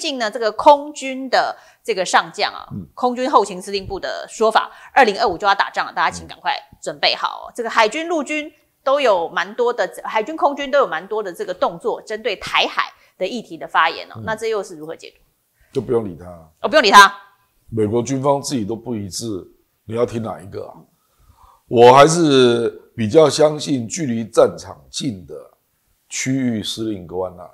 近呢，这个空军的这个上将啊，空军后勤司令部的说法，二零二五就要打仗了，大家请赶快准备好。这个海军、陆军都有蛮多的，海军、空军都有蛮多的这个动作，针对台海的议题的发言哦。那这又是如何解读？就不用理他哦，不用理他。美国军方自己都不一致，你要听哪一个？我还是比较相信距离战场近的区域司令官瓦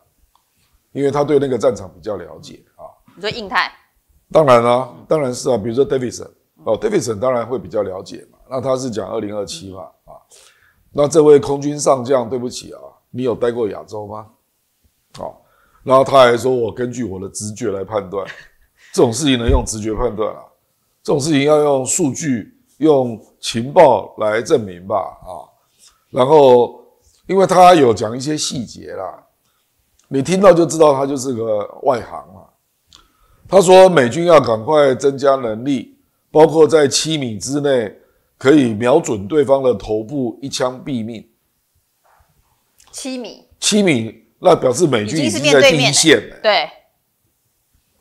因为他对那个战场比较了解啊。你说印太？当然啦，当然是啊。比如说 Davidson 哦，Davidson 当然会比较了解嘛。那他是讲二零二七嘛啊。那这位空军上将，对不起啊，你有待过亚洲吗？好，然后他还说，我根据我的直觉来判断，这种事情能用直觉判断啊？这种事情要用数据、用情报来证明吧啊。然后，因为他有讲一些细节啦。你听到就知道他就是个外行啊。他说美军要赶快增加能力，包括在七米之内可以瞄准对方的头部一枪毙命。七米？七米？那表示美军已经在第一线了。对。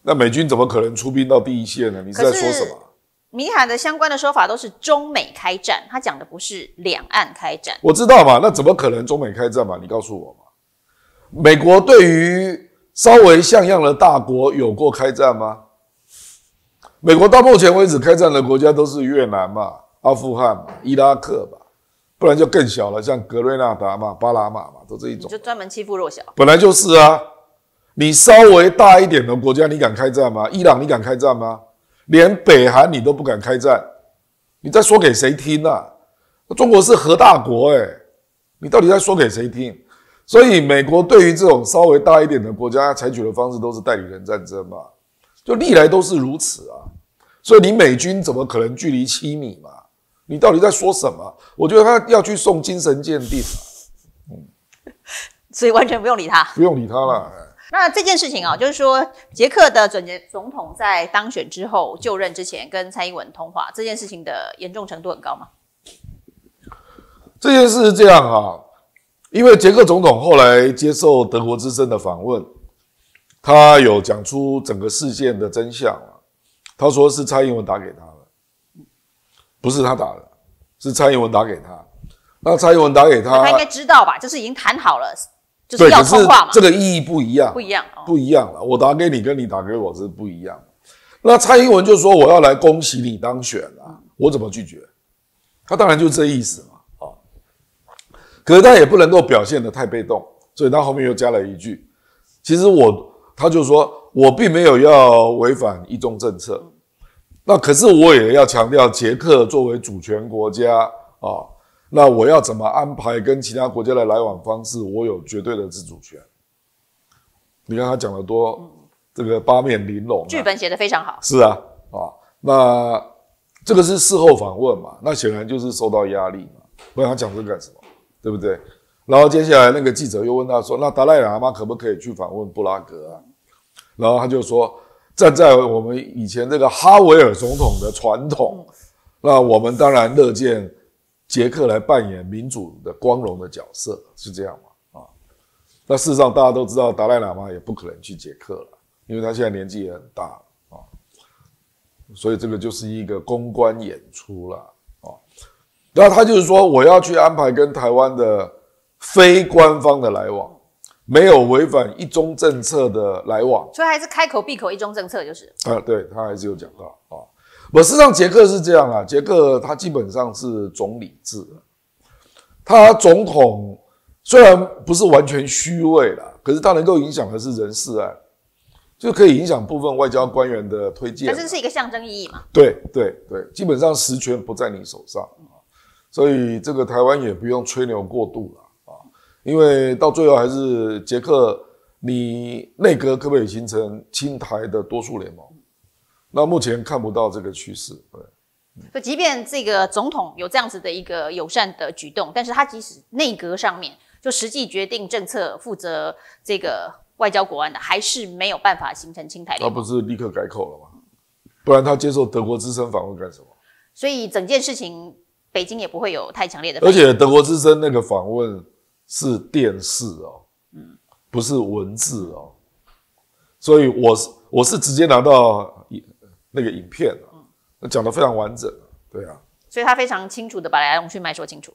那美军怎么可能出兵到第一线呢？你是在说什么？米海的相关的说法都是中美开战，他讲的不是两岸开战。我知道嘛，那怎么可能中美开战嘛？你告诉我嘛。美国对于稍微像样的大国有过开战吗？美国到目前为止开战的国家都是越南嘛、阿富汗嘛、伊拉克吧，不然就更小了，像格瑞纳达嘛、巴拿马嘛，都这一种。就专门欺负弱小。本来就是啊，你稍微大一点的国家，你敢开战吗？伊朗，你敢开战吗？连北韩你都不敢开战，你在说给谁听呢？中国是核大国诶，你到底在说给谁听？所以，美国对于这种稍微大一点的国家采取的方式都是代理人战争嘛，就历来都是如此啊。所以，你美军怎么可能距离七米嘛？你到底在说什么？我觉得他要去送精神鉴定嗯，所以完全不用理他，不用理他了。那这件事情啊，就是说，捷克的准杰总统在当选之后就任之前跟蔡英文通话，这件事情的严重程度很高吗？这件事是这样啊，因为捷克总统后来接受德国之声的访问，他有讲出整个事件的真相他说是蔡英文打给他了，不是他打的，是蔡英文打给他。那蔡英文打给他，他应该知道吧？就是已经谈好了，就是要通话嘛。这个意义不一样，不一样，不一样了。我打给你，跟你打给我是不一样。那蔡英文就说我要来恭喜你当选啊，我怎么拒绝？他当然就这意思嘛。可是他也不能够表现的太被动，所以他后面又加了一句：“其实我，他就说我并没有要违反一中政策。那可是我也要强调，捷克作为主权国家啊，那我要怎么安排跟其他国家的来往方式，我有绝对的自主权。”你看他讲的多，这个八面玲珑。剧本写的非常好。是啊，啊，那这个是事后访问嘛？那显然就是受到压力嘛？然他讲这个干什么？对不对？然后接下来那个记者又问他说：“那达赖喇嘛可不可以去访问布拉格啊？”然后他就说：“站在我们以前这个哈维尔总统的传统，那我们当然乐见捷克来扮演民主的光荣的角色，是这样嘛？啊，那事实上大家都知道，达赖喇嘛也不可能去捷克了，因为他现在年纪也很大啊，所以这个就是一个公关演出了啊。”然后他就是说，我要去安排跟台湾的非官方的来往，没有违反一中政策的来往。所以还是开口闭口一中政策，就是啊，对他还是有讲到啊。我事实上杰克是这样啊，杰克他基本上是总理制，他总统虽然不是完全虚位了，可是他能够影响的是人事案，就可以影响部分外交官员的推荐。可是是一个象征意义嘛？对对对，基本上实权不在你手上。所以这个台湾也不用吹牛过度了啊，因为到最后还是捷克，你内阁可不可以形成亲台的多数联盟？那目前看不到这个趋势。对，就即便这个总统有这样子的一个友善的举动，但是他即使内阁上面就实际决定政策、负责这个外交国安的，还是没有办法形成清台。他不是立刻改口了吗？不然他接受德国资深访问干什么？所以整件事情。北京也不会有太强烈的。而且德国之声那个访问是电视哦，嗯，不是文字哦，所以我是我是直接拿到那个影片，嗯，讲得非常完整，对啊，所以他非常清楚的把来龙去脉说清楚。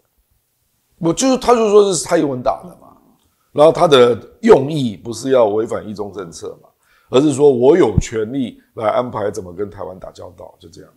我就是他就说是蔡英文打的嘛，然后他的用意不是要违反一中政策嘛，而是说我有权利来安排怎么跟台湾打交道，就这样。